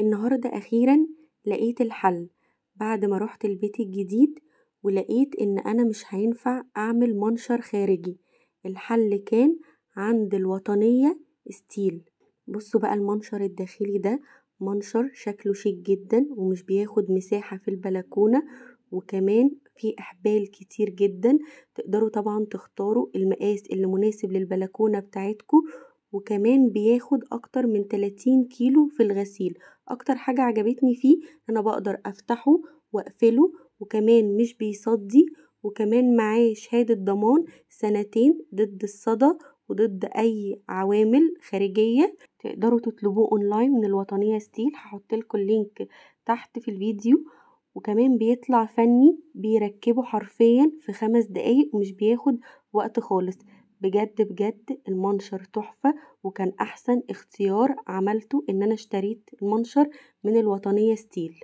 النهاردة أخيرا لقيت الحل بعد ما رحت البيت الجديد ولقيت إن أنا مش هينفع أعمل منشر خارجي الحل كان عند الوطنية ستيل بصوا بقى المنشر الداخلي ده منشر شكله شيك جدا ومش بياخد مساحة في البلكونة وكمان في احبال كتير جدا تقدروا طبعا تختاروا المقاس اللي مناسب للبلكونه بتاعتكم وكمان بياخد اكتر من 30 كيلو في الغسيل اكتر حاجة عجبتني فيه انا بقدر افتحه واقفله وكمان مش بيصدي وكمان معاه شهادة ضمان سنتين ضد الصدى وضد اي عوامل خارجية تقدروا تطلبوه اونلاين من الوطنية ستيل هحط لكم اللينك تحت في الفيديو وكمان بيطلع فني بيركبه حرفيا في خمس دقايق ومش بياخد وقت خالص بجد بجد المنشر تحفة وكان أحسن اختيار عملته إن أنا اشتريت المنشر من الوطنية ستيل